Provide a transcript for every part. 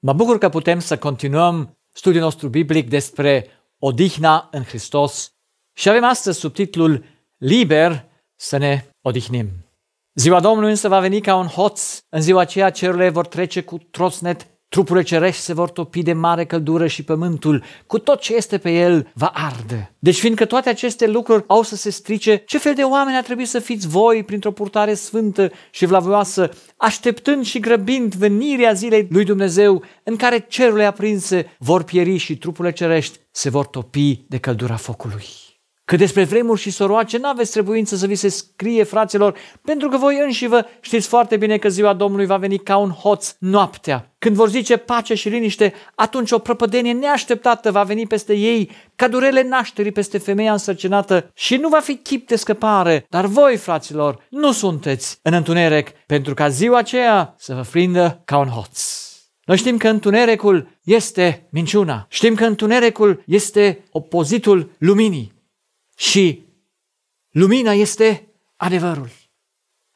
Mă bucur că putem să continuăm studiul nostru biblic despre odihna în Hristos și avem astăzi subtitlul Liber să ne odihnim. Ziua Domnului însă va veni ca un hoț. În ziua aceea cerurile vor trece cu trosnet Trupurile cerești se vor topi de mare căldură și pământul, cu tot ce este pe el, va arde. Deci fiindcă toate aceste lucruri au să se strice, ce fel de oameni ar trebui să fiți voi printr-o purtare sfântă și vlavioasă, așteptând și grăbind venirea zilei lui Dumnezeu, în care cerurile aprinse vor pieri și trupurile cerești se vor topi de căldura focului. Că despre vremuri și soroace n-aveți trebuință să vi se scrie, fraților, pentru că voi înși vă știți foarte bine că ziua Domnului va veni ca un hoț noaptea. Când vor zice pace și liniște, atunci o prăpădenie neașteptată va veni peste ei, ca durele nașterii peste femeia însărcinată și nu va fi chip de scăpare. Dar voi, fraților, nu sunteți în întuneric, pentru ca ziua aceea să vă frindă ca un hoț. Noi știm că întunericul este minciuna. Știm că întunericul este opozitul luminii și lumina este adevărul.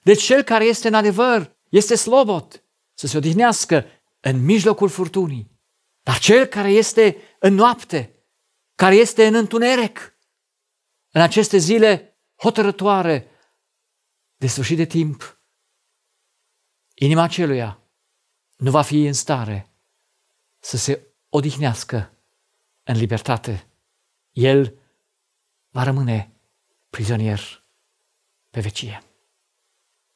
Deci cel care este în adevăr este slobot să se odihnească în mijlocul furtunii. Dar cel care este în noapte, care este în întuneric, în aceste zile hotărătoare de sfârșit de timp, inima aceluia nu va fi în stare să se odihnească în libertate. El va rămâne prizonier pe vecie.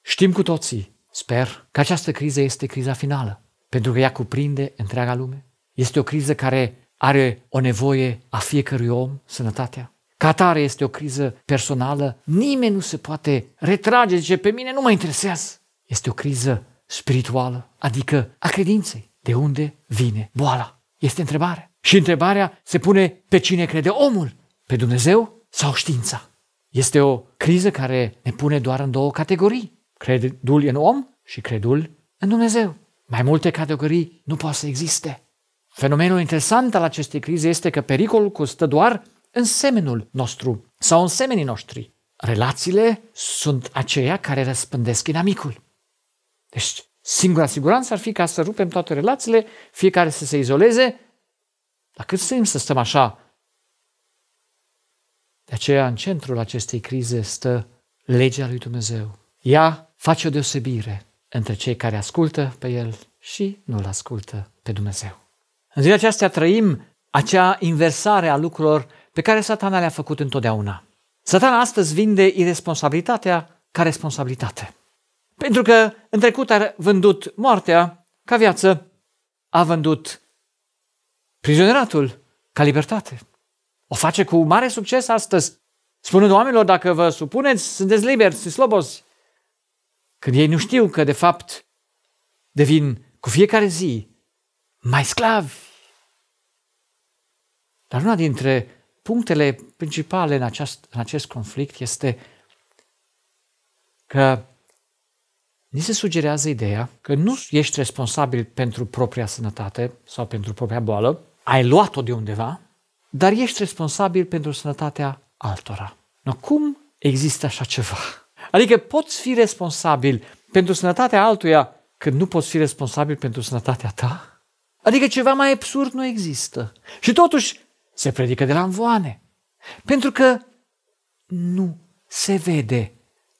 Știm cu toții, sper, că această criză este criza finală, pentru că ea cuprinde întreaga lume. Este o criză care are o nevoie a fiecărui om, sănătatea. Ca este o criză personală, nimeni nu se poate retrage, zice, pe mine nu mă interesează. Este o criză spirituală, adică a credinței. De unde vine boala? Este întrebarea. Și întrebarea se pune pe cine crede omul, pe Dumnezeu sau știința. Este o criză care ne pune doar în două categorii. Credul în om și credul în Dumnezeu. Mai multe categorii nu pot să existe. Fenomenul interesant al acestei crize este că pericolul constă doar în semenul nostru sau în semenii noștri. Relațiile sunt aceia care răspândesc inamicul. Deci, singura siguranță ar fi ca să rupem toate relațiile, fiecare să se izoleze. Dar cât timp să stăm așa de aceea, în centrul acestei crize stă legea lui Dumnezeu. Ea face o deosebire între cei care ascultă pe El și nu-L ascultă pe Dumnezeu. În zilele acestea trăim acea inversare a lucrurilor pe care satana le-a făcut întotdeauna. Satana astăzi vinde irresponsabilitatea ca responsabilitate. Pentru că în trecut a vândut moartea ca viață, a vândut prizonieratul ca libertate. O face cu mare succes astăzi, spunând oamenilor, dacă vă supuneți, sunteți liberi, sunteți slobozi. Când ei nu știu că, de fapt, devin cu fiecare zi mai sclavi. Dar una dintre punctele principale în, aceast, în acest conflict este că ni se sugerează ideea că nu ești responsabil pentru propria sănătate sau pentru propria boală, ai luat-o de undeva, dar ești responsabil pentru sănătatea altora. No, cum există așa ceva? Adică poți fi responsabil pentru sănătatea altuia când nu poți fi responsabil pentru sănătatea ta? Adică ceva mai absurd nu există. Și totuși se predică de la învoane. Pentru că nu se vede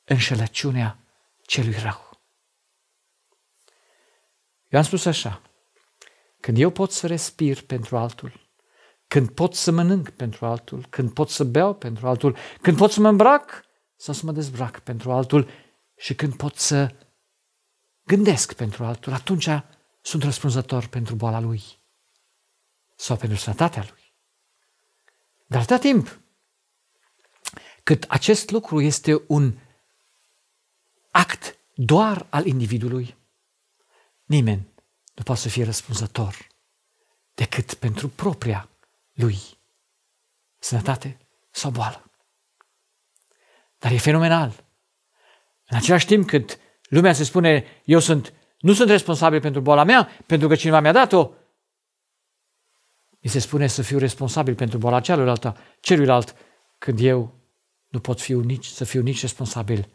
înșelăciunea celui rău. Eu am spus așa, când eu pot să respir pentru altul, când pot să mănânc pentru altul, când pot să beau pentru altul, când pot să mă îmbrac sau să mă dezbrac pentru altul și când pot să gândesc pentru altul, atunci sunt răspunzător pentru boala lui sau pentru sănătatea lui. Dar atâta timp cât acest lucru este un act doar al individului, nimeni nu poate să fie răspunzător decât pentru propria lui. Sănătate sau boală. Dar e fenomenal. În același timp când lumea se spune, eu sunt, nu sunt responsabil pentru boala mea, pentru că cineva mi-a dat-o, mi se spune să fiu responsabil pentru boala celuilalt, celuilalt când eu nu pot fi nici, să fiu nici responsabil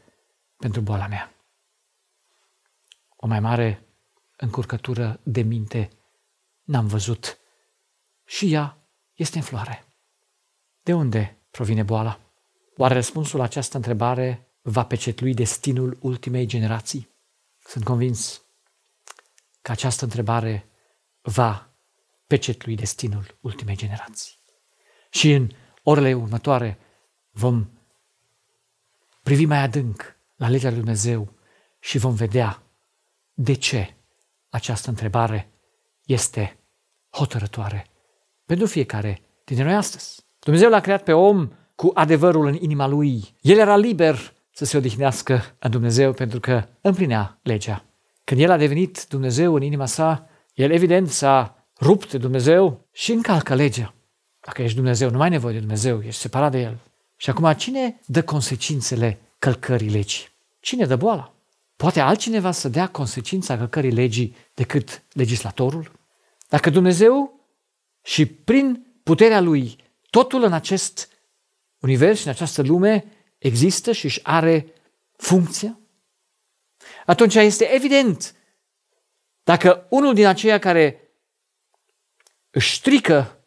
pentru boala mea. O mai mare încurcătură de minte n-am văzut. Și ea este în floare. De unde provine boala? Oare răspunsul la această întrebare va pecetlui destinul ultimei generații? Sunt convins că această întrebare va pecetlui destinul ultimei generații. Și în orele următoare vom privi mai adânc la legea lui Dumnezeu și vom vedea de ce această întrebare este hotărătoare pentru fiecare dintre noi astăzi. Dumnezeu l-a creat pe om cu adevărul în inima lui. El era liber să se odihnească în Dumnezeu pentru că împlinea legea. Când el a devenit Dumnezeu în inima sa, el evident s-a rupt de Dumnezeu și încalcă legea. Dacă ești Dumnezeu, nu mai ai nevoie de Dumnezeu, ești separat de El. Și acum cine dă consecințele călcării legii? Cine dă boala? Poate altcineva să dea consecința călcării legii decât legislatorul? Dacă Dumnezeu și prin puterea lui totul în acest univers și în această lume există și își are funcția? Atunci este evident dacă unul din aceia care își strică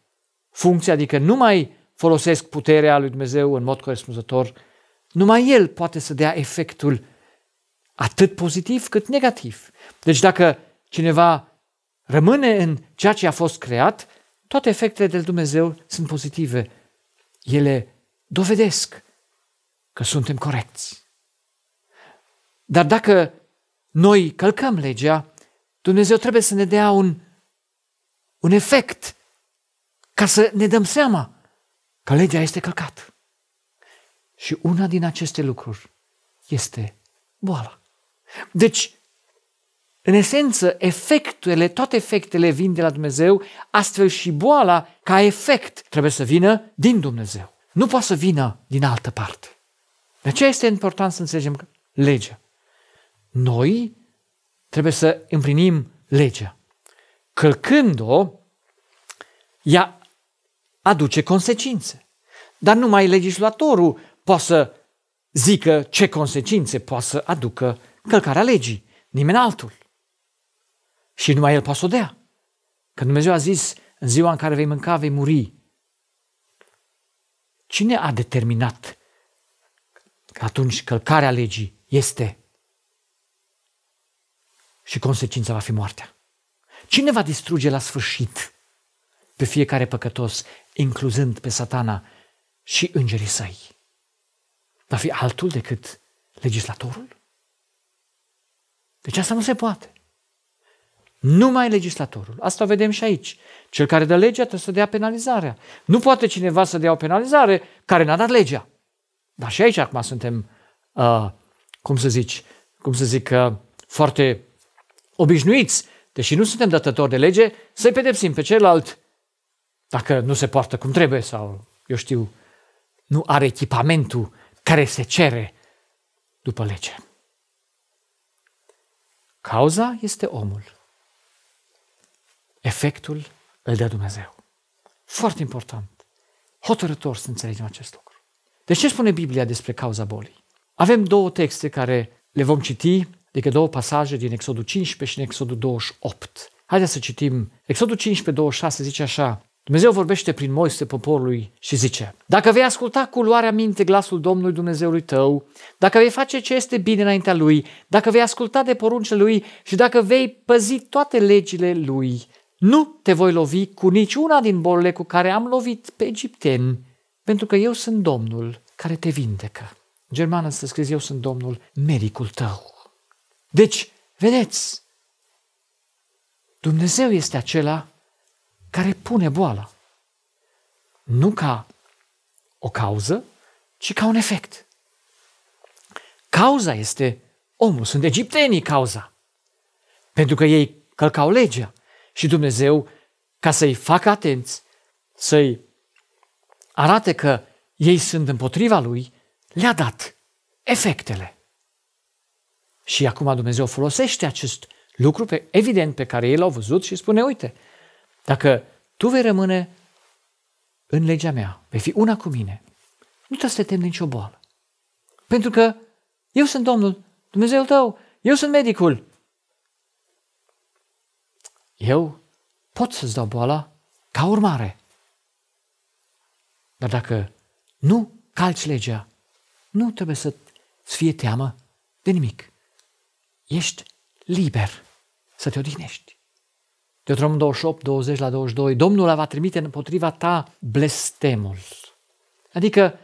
funcția, adică nu mai folosesc puterea lui Dumnezeu în mod corespunzător, numai el poate să dea efectul atât pozitiv cât negativ. Deci dacă cineva rămâne în ceea ce a fost creat, toate efectele de Dumnezeu sunt pozitive. Ele dovedesc că suntem corecți. Dar dacă noi călcăm legea, Dumnezeu trebuie să ne dea un, un efect ca să ne dăm seama că legea este călcată. Și una din aceste lucruri este boala. Deci, în esență, efectele, toate efectele vin de la Dumnezeu, astfel și boala, ca efect, trebuie să vină din Dumnezeu. Nu poate să vină din altă parte. De aceea este important să înțelegem legea. Noi trebuie să împlinim legea. Călcând-o, ea aduce consecințe. Dar numai legislatorul poate să zică ce consecințe poate să aducă călcarea legii, nimeni altul. Și numai El poate să o dea. Că Dumnezeu a zis, în ziua în care vei mânca, vei muri. Cine a determinat că atunci călcarea legii este și consecința va fi moartea? Cine va distruge la sfârșit pe fiecare păcătos, incluzând pe satana și îngerii săi? Va fi altul decât legislatorul? Deci asta nu se poate. Numai legislatorul. Asta vedem și aici. Cel care dă legea trebuie să dea penalizarea. Nu poate cineva să dea o penalizare care n-a dat legea. Dar și aici acum suntem, uh, cum să zici, cum să zic, uh, foarte obișnuiți, deși nu suntem datători de lege, să-i pedepsim pe celălalt dacă nu se poartă cum trebuie sau, eu știu, nu are echipamentul care se cere după lege. Cauza este omul. Efectul îl dă Dumnezeu. Foarte important. Hotărător să înțelegem acest lucru. Deci ce spune Biblia despre cauza bolii? Avem două texte care le vom citi, adică două pasaje din Exodul 15 și din Exodul 28. Haideți să citim. Exodul 15, 26 zice așa. Dumnezeu vorbește prin Moise poporului și zice Dacă vei asculta cu luarea minte glasul Domnului Dumnezeului tău, dacă vei face ce este bine înaintea Lui, dacă vei asculta de poruncile Lui și dacă vei păzi toate legile Lui nu te voi lovi cu niciuna din bolile cu care am lovit pe egipteni, pentru că eu sunt Domnul care te vindecă. În germană să scris, eu sunt Domnul, medicul tău. Deci, vedeți, Dumnezeu este acela care pune boala. Nu ca o cauză, ci ca un efect. Cauza este omul, sunt egiptenii cauza. Pentru că ei călcau legea. Și Dumnezeu, ca să-i facă atenți, să-i arate că ei sunt împotriva lui, le-a dat efectele. Și acum Dumnezeu folosește acest lucru pe, evident pe care ei l-au văzut și spune, uite, dacă tu vei rămâne în legea mea, vei fi una cu mine, nu trebuie să te temi nicio boală. Pentru că eu sunt Domnul, Dumnezeul tău, eu sunt medicul, eu pot să-ți dau boala ca urmare. Dar dacă nu calci legea, nu trebuie să ți fie teamă de nimic. Ești liber să te odihnești. Deuteronom 28, 20 la 22, Domnul a va trimite împotriva ta blestemul. Adică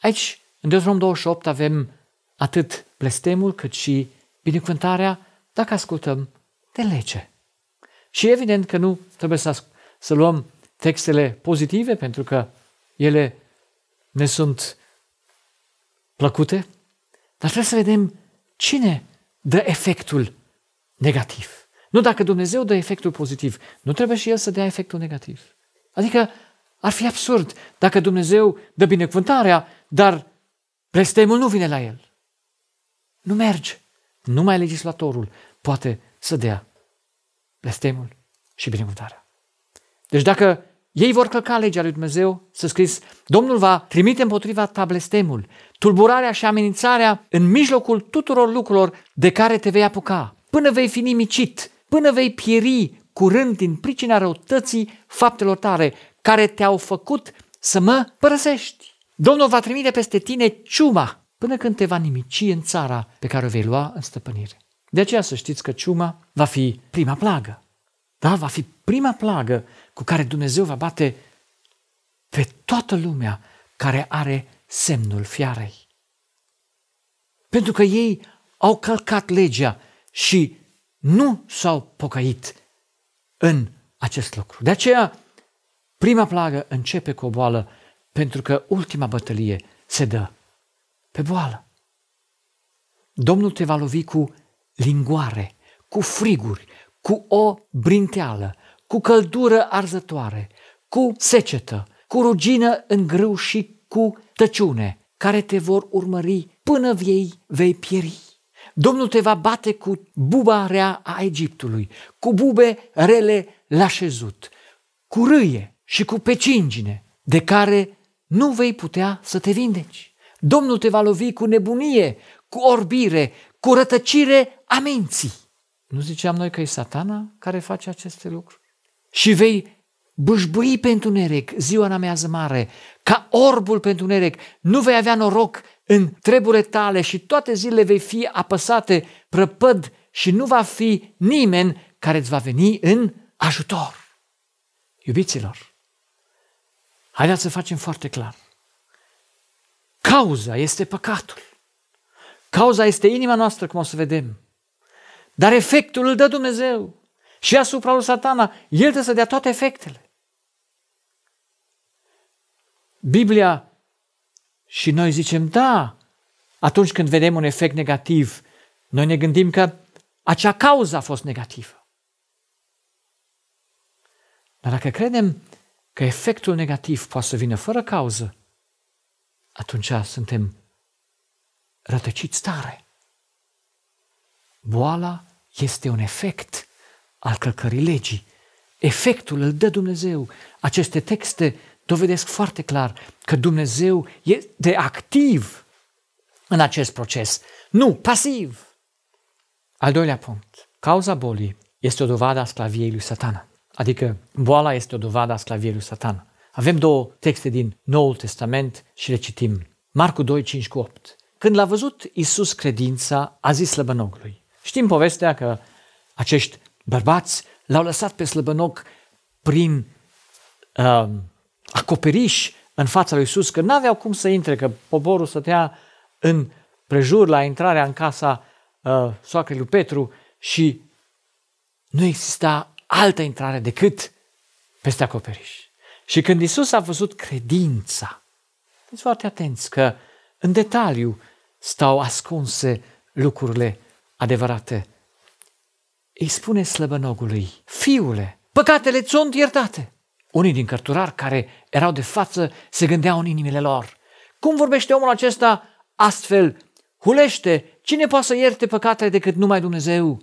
aici, în Deuteronom 28, avem atât blestemul cât și binecuvântarea dacă ascultăm de lege. Și evident că nu trebuie să, să luăm textele pozitive, pentru că ele ne sunt plăcute, dar trebuie să vedem cine dă efectul negativ. Nu dacă Dumnezeu dă efectul pozitiv, nu trebuie și El să dea efectul negativ. Adică ar fi absurd dacă Dumnezeu dă binecuvântarea, dar blestemul nu vine la El. Nu merge. Numai legislatorul poate să dea blestemul și binecuvântarea. Deci dacă ei vor călca legea lui Dumnezeu, să scris, Domnul va trimite împotriva ta blestemul, tulburarea și amenințarea în mijlocul tuturor lucrurilor de care te vei apuca, până vei fi nimicit, până vei pieri curând din pricina răutății faptelor tale, care te-au făcut să mă părăsești. Domnul va trimite peste tine ciuma, până când te va nimici în țara pe care o vei lua în stăpânire. De aceea să știți că ciuma va fi prima plagă. Da? Va fi prima plagă cu care Dumnezeu va bate pe toată lumea care are semnul fiarei. Pentru că ei au călcat legea și nu s-au pocăit în acest lucru. De aceea, prima plagă începe cu o boală, pentru că ultima bătălie se dă pe boală. Domnul te va lovi cu lingoare, cu friguri, cu o brinteală, cu căldură arzătoare, cu secetă, cu rugină în grâu și cu tăciune, care te vor urmări până vei, vei pieri. Domnul te va bate cu buba rea a Egiptului, cu bube rele șezut, cu râie și cu pecingine, de care nu vei putea să te vindeci. Domnul te va lovi cu nebunie, cu orbire, cu rătăcire a minții. Nu ziceam noi că e satana care face aceste lucruri? Și vei bâșbâi pentru nerec ziua în amează mare, ca orbul pentru nerec. Nu vei avea noroc în treburile tale și toate zilele vei fi apăsate prăpăd și nu va fi nimeni care îți va veni în ajutor. Iubiților, haideți să facem foarte clar. Cauza este păcatul. Cauza este inima noastră, cum o să vedem. Dar efectul îl dă Dumnezeu. Și asupra lui satana, el trebuie să dea toate efectele. Biblia și noi zicem, da, atunci când vedem un efect negativ, noi ne gândim că acea cauză a fost negativă. Dar dacă credem că efectul negativ poate să vină fără cauză, atunci suntem rătăciți tare. Boala este un efect al călcării legii. Efectul îl dă Dumnezeu. Aceste texte dovedesc foarte clar că Dumnezeu este activ în acest proces, nu pasiv. Al doilea punct. Cauza bolii este o dovadă a sclaviei lui satana. Adică boala este o dovadă a sclaviei lui satana. Avem două texte din Noul Testament și le citim. Marcu 2, 5 cu 8. Când l-a văzut Isus credința, a zis slăbănogului. Știm povestea că acești bărbați l-au lăsat pe slăbănog prin uh, acoperiș în fața lui Isus, că nu aveau cum să intre, că poporul stătea în prejur la intrarea în casa uh, soacrei lui Petru și nu exista altă intrare decât peste acoperiș. Și când Isus a văzut credința, fiți foarte atenți că în detaliu stau ascunse lucrurile adevărate. Îi spune slăbănogului, fiule, păcatele ți sunt iertate. Unii din cărturari care erau de față se gândeau în inimile lor, cum vorbește omul acesta astfel? Hulește, cine poate să ierte păcatele decât numai Dumnezeu?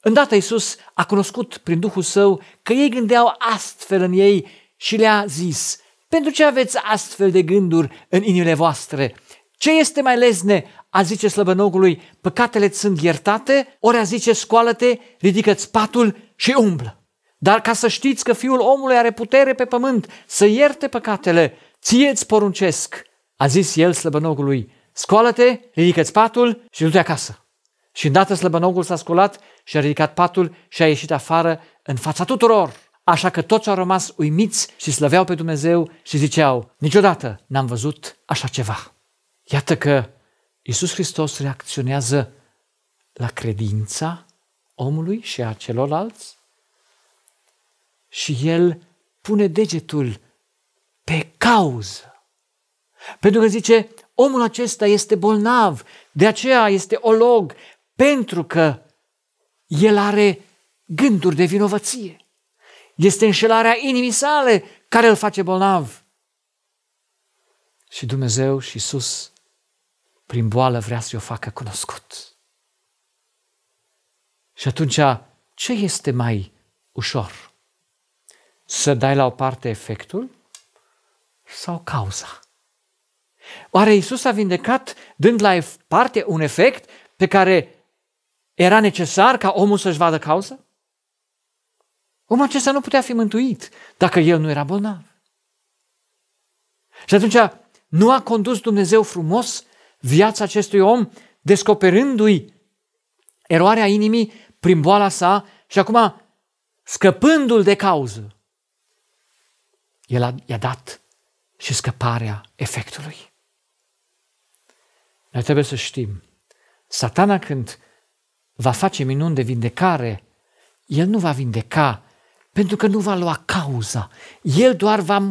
Îndată Iisus a cunoscut prin Duhul Său că ei gândeau astfel în ei și le-a zis, pentru ce aveți astfel de gânduri în inimile voastre? Ce este mai lezne? A zice slăbănogului, păcatele sunt iertate, ori a zice, scoală-te, ridică-ți patul și umblă. Dar ca să știți că fiul omului are putere pe pământ să ierte păcatele, ție îți poruncesc. A zis el slăbănogului, scoală-te, ridică-ți patul și du-te acasă. Și îndată slăbănogul s-a sculat și a ridicat patul și a ieșit afară în fața tuturor. Așa că toți au rămas uimiți și slăveau pe Dumnezeu și ziceau, niciodată n-am văzut așa ceva. Iată că Isus Hristos reacționează la credința omului și a celorlalți și el pune degetul pe cauză. Pentru că zice, omul acesta este bolnav, de aceea este olog, pentru că el are gânduri de vinovăție. Este înșelarea inimii sale care îl face bolnav. Și Dumnezeu și Iisus prin boală vrea să o facă cunoscut. Și atunci, ce este mai ușor? Să dai la o parte efectul sau cauza? Oare Isus a vindecat dând la parte un efect pe care era necesar ca omul să-și vadă cauza? Omul acesta nu putea fi mântuit dacă el nu era bolnav. Și atunci nu a condus Dumnezeu frumos viața acestui om, descoperându-i eroarea inimii prin boala sa și acum scăpându-l de cauză. El a, i-a dat și scăparea efectului. Noi trebuie să știm, satana când va face minuni de vindecare, el nu va vindeca pentru că nu va lua cauza. El doar va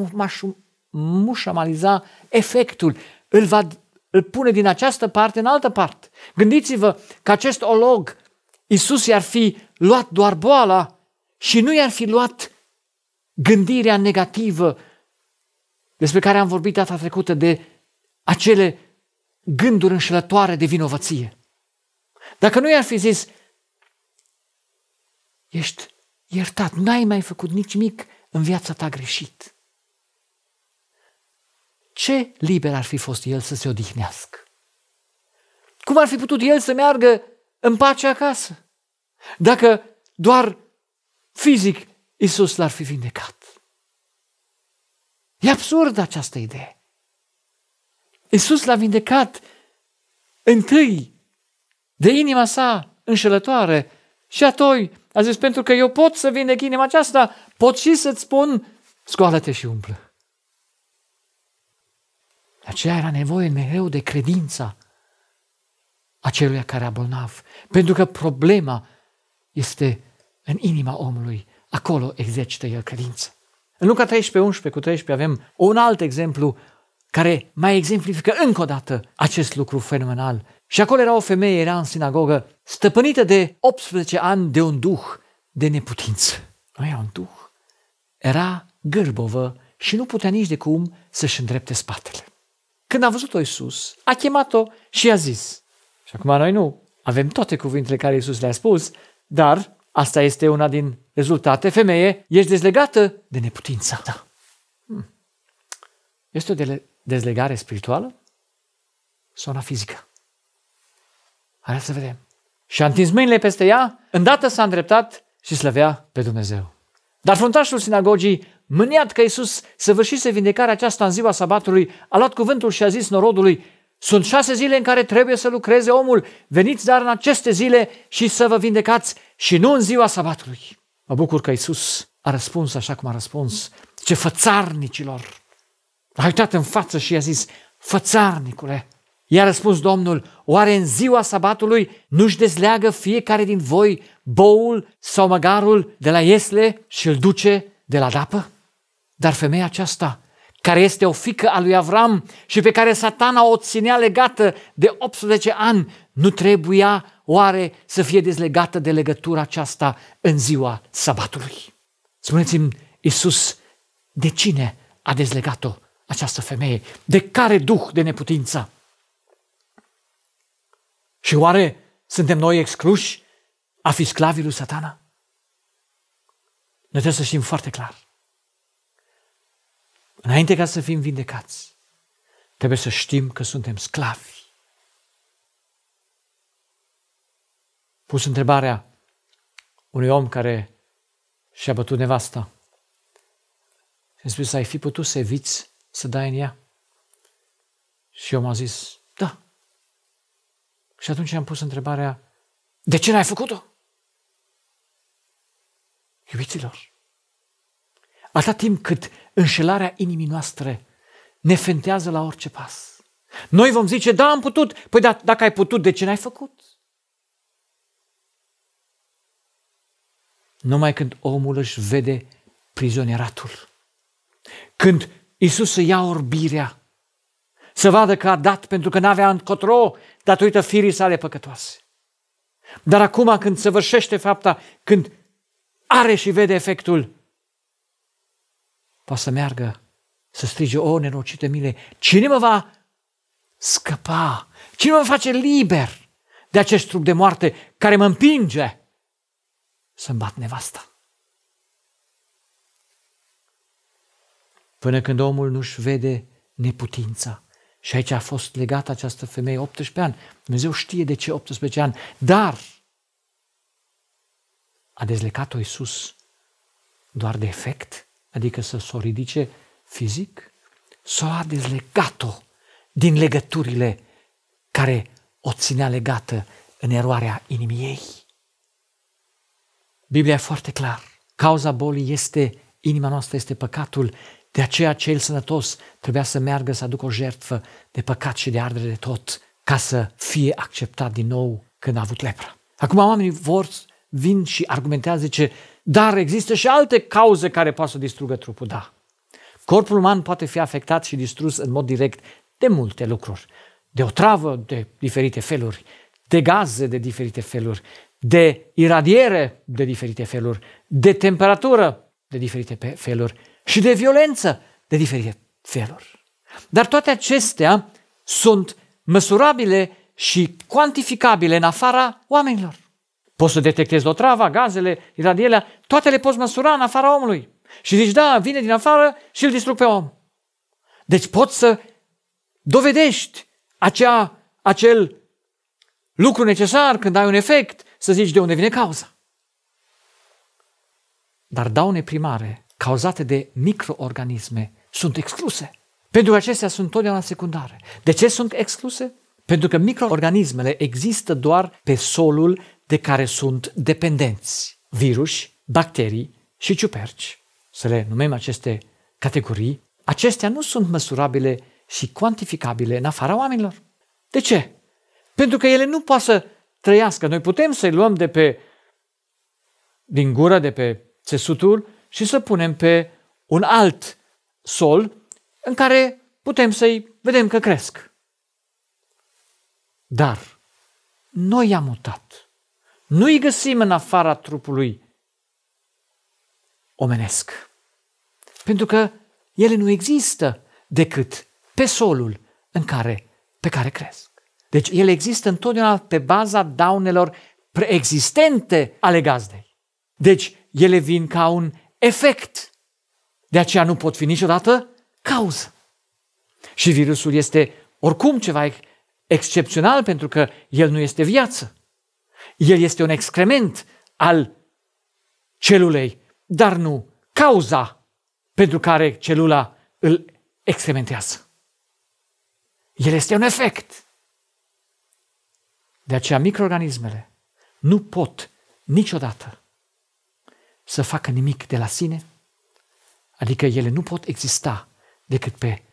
mușamaliza efectul, îl va îl pune din această parte în altă parte. Gândiți-vă că acest olog, Isus i-ar fi luat doar boala și nu i-ar fi luat gândirea negativă despre care am vorbit data trecută de acele gânduri înșelătoare de vinovăție. Dacă nu i-ar fi zis, ești iertat, n-ai mai făcut nici mic în viața ta greșit ce liber ar fi fost el să se odihnească? Cum ar fi putut el să meargă în pace acasă? Dacă doar fizic Isus l-ar fi vindecat. E absurd această idee. Isus l-a vindecat întâi de inima sa înșelătoare și atoi a zis, pentru că eu pot să vindec inima aceasta, pot și să-ți spun, scoală-te și umplă. De aceea era nevoie mereu de credința aceluia care a bolnav, pentru că problema este în inima omului. Acolo exercită el credință. În Luca 13, 11 cu 13 avem un alt exemplu care mai exemplifică încă o dată acest lucru fenomenal. Și acolo era o femeie, era în sinagogă, stăpânită de 18 ani de un duh de neputință. Nu era un duh. Era gârbovă și nu putea nici de cum să-și îndrepte spatele. Când a văzut-o Iisus, a chemat-o și a zis. Și acum noi nu avem toate cuvintele care Iisus le-a spus, dar asta este una din rezultate. Femeie, ești dezlegată de neputința ta. Hmm. Este o dezlegare spirituală sau una fizică? Hai să vedem. Și a întins mâinile peste ea, îndată s-a îndreptat și slăvea pe Dumnezeu. Dar fruntașul sinagogii, mâniat că Iisus săvârșise vindecarea aceasta în ziua sabatului, a luat cuvântul și a zis norodului, sunt șase zile în care trebuie să lucreze omul, veniți dar în aceste zile și să vă vindecați și nu în ziua sabatului. Mă bucur că Iisus a răspuns așa cum a răspuns, ce fățarnicilor. a uitat în față și i-a zis, fățarnicule, I-a răspuns Domnul, oare în ziua sabatului nu-și dezleagă fiecare din voi boul sau măgarul de la iesle și îl duce de la dapă? Dar femeia aceasta, care este o fică a lui Avram și pe care satana o ținea legată de 18 ani, nu trebuia oare să fie dezlegată de legătura aceasta în ziua sabatului? Spuneți-mi, Iisus, de cine a dezlegat-o această femeie? De care duh de neputință? Și oare suntem noi excluși a fi sclavii lui satana? Noi trebuie să știm foarte clar. Înainte ca să fim vindecați, trebuie să știm că suntem sclavi. Pus întrebarea unui om care și-a bătut nevasta și a spus, ai fi putut să eviți să dai în ea? Și m a zis, și atunci am pus întrebarea, de ce n-ai făcut-o? Iubiților, atâta timp cât înșelarea inimii noastre ne fentează la orice pas, noi vom zice, da, am putut. Păi da, dacă ai putut, de ce n-ai făcut? Numai când omul își vede prizonieratul, când Isus să ia orbirea, să vadă că a dat pentru că n-avea încotro datorită firii sale păcătoase. Dar acum când săvârșește fapta, când are și vede efectul, poate să meargă, să strige, o, nenorocite mine, cine mă va scăpa? Cine mă face liber de acest trup de moarte care mă împinge să-mi bat nevasta? Până când omul nu-și vede neputința, și aici a fost legată această femeie 18 ani. Dumnezeu știe de ce 18 ani, dar a dezlecat-o Iisus doar de efect, adică să s-o ridice fizic, sau a dezlegat-o din legăturile care o ținea legată în eroarea inimii ei. Biblia e foarte clar. Cauza bolii este, inima noastră este păcatul de aceea cel sănătos trebuia să meargă să aducă o jertfă de păcat și de ardere de tot ca să fie acceptat din nou când a avut lepră. Acum oamenii vor, vin și argumentează, zice, dar există și alte cauze care pot să distrugă trupul. Da, corpul uman poate fi afectat și distrus în mod direct de multe lucruri. De o travă de diferite feluri, de gaze de diferite feluri, de iradiere de diferite feluri, de temperatură de diferite feluri și de violență de diferite feluri. Dar toate acestea sunt măsurabile și cuantificabile în afara oamenilor. Poți să detectezi otrava, gazele, iradielea, toate le poți măsura în afara omului. Și zici, da, vine din afară și îl distrug pe om. Deci poți să dovedești acea, acel lucru necesar când ai un efect, să zici de unde vine cauza. Dar daune primare, cauzate de microorganisme, sunt excluse. Pentru că acestea sunt totdeauna secundare. De ce sunt excluse? Pentru că microorganismele există doar pe solul de care sunt dependenți. Virus, bacterii și ciuperci. Să le numim aceste categorii. Acestea nu sunt măsurabile și cuantificabile în afara oamenilor. De ce? Pentru că ele nu poate să trăiască. Noi putem să-i luăm de pe din gură, de pe țesutul și să punem pe un alt sol în care putem să-i vedem că cresc. Dar noi i-am mutat. Nu îi găsim în afara trupului omenesc. Pentru că ele nu există decât pe solul în care, pe care cresc. Deci ele există întotdeauna pe baza daunelor preexistente ale gazdei. Deci, ele vin ca un efect. De aceea nu pot fi niciodată cauză. Și virusul este oricum ceva excepțional pentru că el nu este viață. El este un excrement al celulei, dar nu cauza pentru care celula îl excrementează. El este un efect. De aceea microorganismele nu pot niciodată să facă nimic de la sine, adică ele nu pot exista decât pe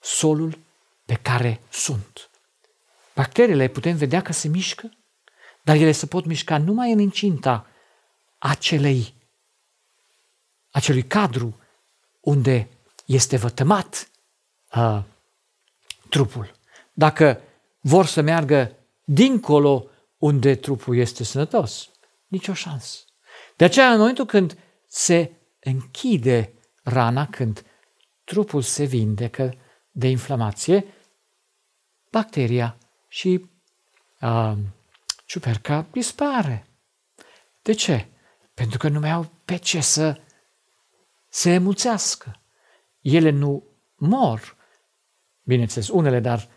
solul pe care sunt. Bacteriile putem vedea că se mișcă, dar ele se pot mișca numai în incinta acelei, acelui cadru unde este vătămat uh, trupul. Dacă vor să meargă dincolo unde trupul este sănătos, nicio șansă. De aceea, în momentul când se închide rana, când trupul se vindecă de inflamație, bacteria și uh, ciuperca dispare. De ce? Pentru că nu mai au pe ce să se emulțească. Ele nu mor, bineînțeles, unele, dar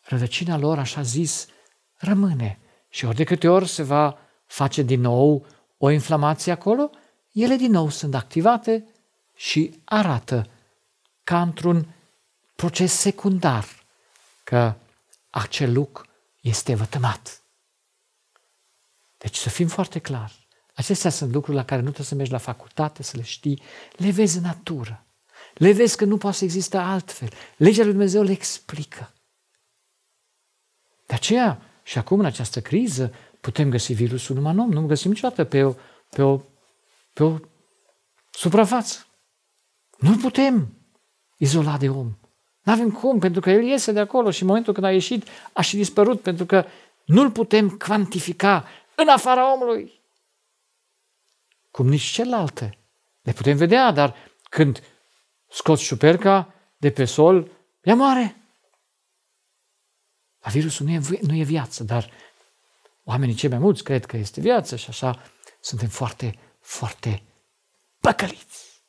rădăcina lor, așa zis, rămâne. Și ori de câte ori se va face din nou o inflamație acolo, ele din nou sunt activate și arată ca într-un proces secundar că acel loc este vătămat. Deci să fim foarte clari. Acestea sunt lucruri la care nu trebuie să mergi la facultate, să le știi. Le vezi în natură. Le vezi că nu poate să există altfel. Legea lui Dumnezeu le explică. De aceea, și acum în această criză, putem găsi virusul numai în om, nu-l găsim niciodată pe o, pe o, pe o suprafață. Nu putem izola de om. Nu avem cum, pentru că el iese de acolo și în momentul când a ieșit, a și dispărut, pentru că nu-l putem cantifica în afara omului. Cum nici celelalte. Le putem vedea, dar când scoți șuperca de pe sol, ea moare. La virusul nu e, nu e viață, dar Oamenii cei mai mulți cred că este viață și așa suntem foarte, foarte păcăliți.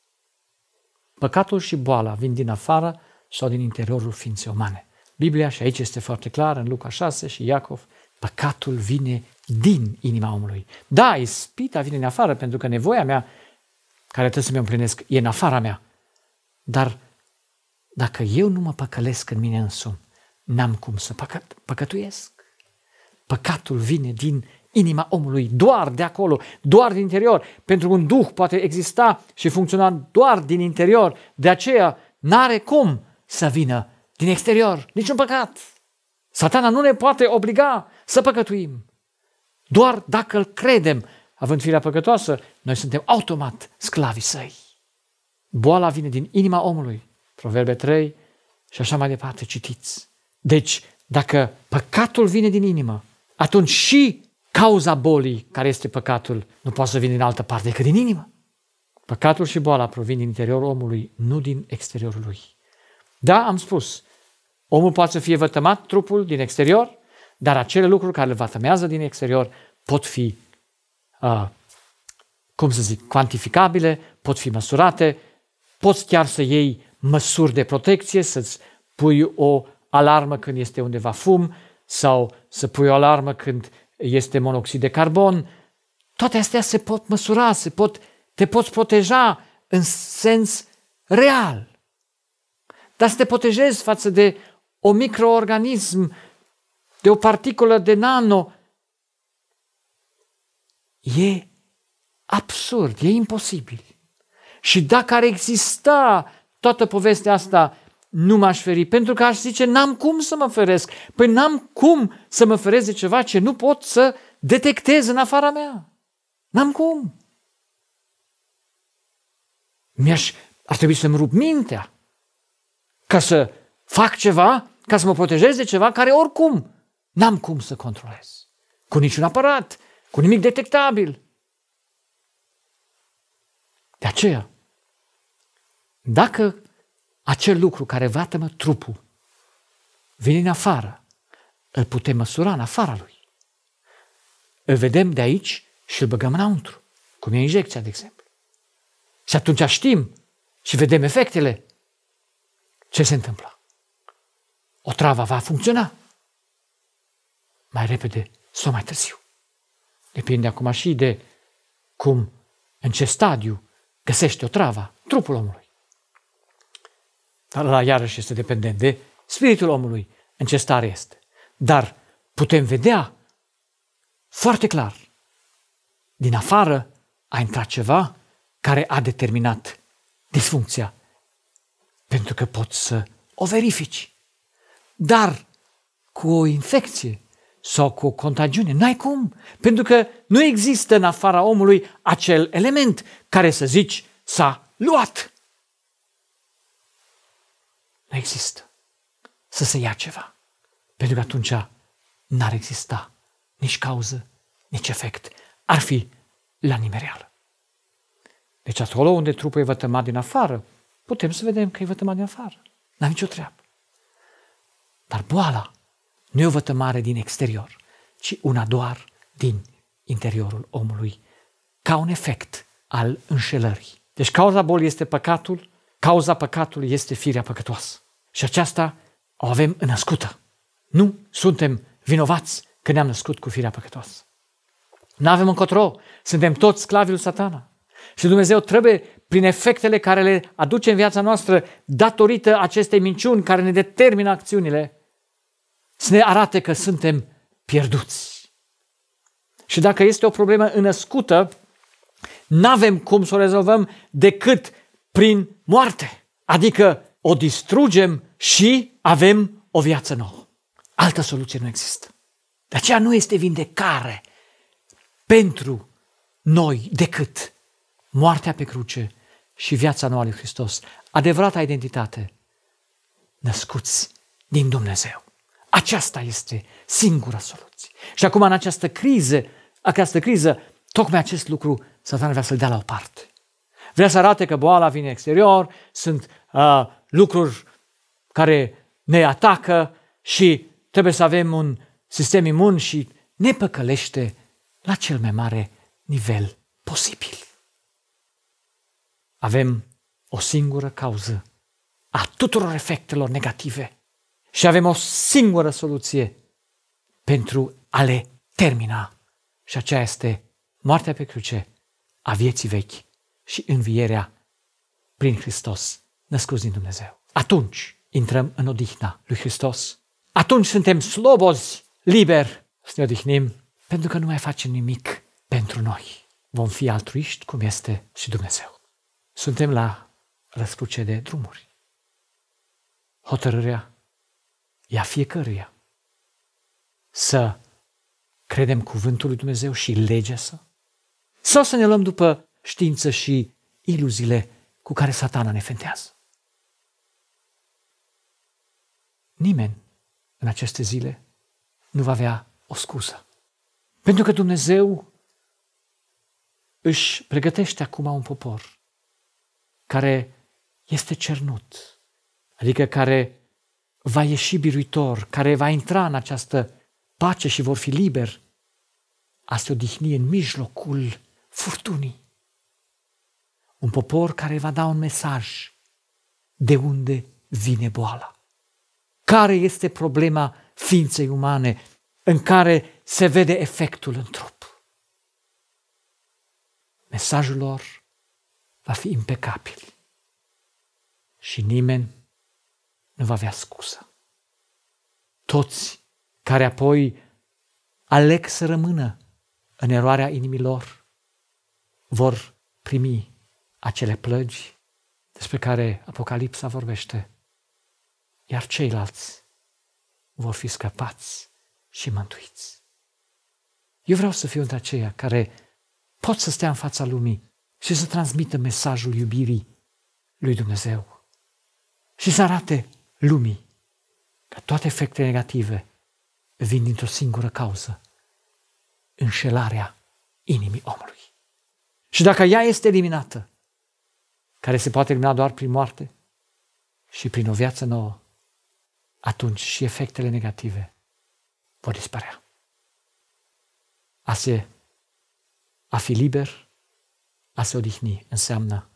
Păcatul și boala vin din afară sau din interiorul ființei umane. Biblia, și aici este foarte clar, în Luca 6 și Iacov, păcatul vine din inima omului. Da, ispita vine în afară, pentru că nevoia mea, care trebuie să mi împlinesc, e în afara mea. Dar dacă eu nu mă păcălesc în mine însumi, n-am cum să păcă- păcătuiesc. Păcatul vine din inima omului, doar de acolo, doar din interior, pentru că un duh poate exista și funcționa doar din interior, de aceea n-are cum să vină din exterior, niciun păcat. Satana nu ne poate obliga să păcătuim. Doar dacă îl credem, având firea păcătoasă, noi suntem automat sclavii săi. Boala vine din inima omului. Proverbe 3 și așa mai departe, citiți. Deci, dacă păcatul vine din inimă, atunci și cauza bolii, care este păcatul, nu poate să vină din altă parte decât din inimă. Păcatul și boala provin din interiorul omului, nu din exteriorul lui. Da, am spus, omul poate să fie vătămat trupul din exterior, dar acele lucruri care îl vătămează din exterior pot fi, uh, cum să zic, cuantificabile, pot fi măsurate, poți chiar să iei măsuri de protecție, să-ți pui o alarmă când este undeva fum, sau să pui o alarmă când este monoxid de carbon. Toate astea se pot măsura, se pot, te poți proteja în sens real. Dar să te protejezi față de o microorganism, de o particulă de nano, e absurd, e imposibil. Și dacă ar exista toată povestea asta nu m-aș feri, pentru că aș zice, n-am cum să mă feresc. Păi n-am cum să mă feresc de ceva ce nu pot să detectez în afara mea. N-am cum. Mi-aș, ar trebui să-mi rup mintea ca să fac ceva, ca să mă protejez de ceva care oricum n-am cum să controlez. Cu niciun aparat, cu nimic detectabil. De aceea, dacă acel lucru care vatămă trupul vine în afară, îl putem măsura în afara lui. Îl vedem de aici și îl băgăm înăuntru, cum e injecția, de exemplu. Și atunci știm și vedem efectele. Ce se întâmplă? O travă va funcționa mai repede sau mai târziu. Depinde acum și de cum, în ce stadiu găsește o travă trupul omului. Dar la iarăși este dependent de spiritul omului în ce stare este. Dar putem vedea foarte clar, din afară a intrat ceva care a determinat disfuncția, pentru că poți să o verifici. Dar cu o infecție sau cu o contagiune, n-ai cum, pentru că nu există în afara omului acel element care să zici s-a luat nu există. Să se ia ceva. Pentru că atunci n-ar exista nici cauză, nici efect. Ar fi la nimereal Deci acolo unde trupul e vătămat din afară, putem să vedem că e vătămat din afară. N-am nicio treabă. Dar boala nu e o vătămare din exterior, ci una doar din interiorul omului, ca un efect al înșelării. Deci cauza bolii este păcatul, cauza păcatului este firea păcătoasă și aceasta o avem înăscută. Nu suntem vinovați că ne-am născut cu firea păcătoasă. Nu avem încotro, suntem toți sclavii lui satana. Și Dumnezeu trebuie, prin efectele care le aduce în viața noastră, datorită acestei minciuni care ne determină acțiunile, să ne arate că suntem pierduți. Și dacă este o problemă înăscută, nu avem cum să o rezolvăm decât prin moarte, adică o distrugem și avem o viață nouă. Altă soluție nu există. De aceea nu este vindecare pentru noi decât moartea pe cruce și viața nouă a lui Hristos, adevărata identitate, născuți din Dumnezeu. Aceasta este singura soluție. Și acum în această criză, această criză, tocmai acest lucru Satan vrea să-l dea la o parte. Vrea să arate că boala vine exterior, sunt uh, lucruri care ne atacă și trebuie să avem un sistem imun și ne păcălește la cel mai mare nivel posibil. Avem o singură cauză a tuturor efectelor negative și avem o singură soluție pentru a le termina. Și aceea este moartea pe cruce a vieții vechi și învierea prin Hristos născuți din Dumnezeu. Atunci intrăm în odihna lui Hristos. Atunci suntem slobozi, liberi să ne odihnim, pentru că nu mai facem nimic pentru noi. Vom fi altruiști cum este și Dumnezeu. Suntem la răscruce de drumuri. Hotărârea ia fiecăruia să credem cuvântul lui Dumnezeu și legea să Sau să ne luăm după știință și iluziile cu care satana ne fentează. Nimeni în aceste zile nu va avea o scuză. Pentru că Dumnezeu își pregătește acum un popor care este cernut, adică care va ieși biruitor, care va intra în această pace și vor fi liberi, a se odihni în mijlocul furtunii. Un popor care va da un mesaj de unde vine boala. Care este problema ființei umane în care se vede efectul în trup? Mesajul lor va fi impecabil și nimeni nu va avea scuză. Toți care apoi aleg să rămână în eroarea inimilor vor primi acele plăgi despre care Apocalipsa vorbește, iar ceilalți vor fi scăpați și mântuiți. Eu vreau să fiu între aceia care pot să stea în fața lumii și să transmită mesajul iubirii lui Dumnezeu și să arate lumii că toate efectele negative vin dintr-o singură cauză, înșelarea inimii omului. Și dacă ea este eliminată, care se poate elimina doar prin moarte și prin o viață nouă, atunci și efectele negative vor dispărea. A se a fi liber, a se odihni înseamnă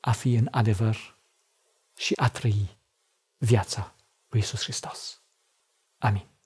a fi în adevăr și a trăi viața lui Isus Hristos. Amin.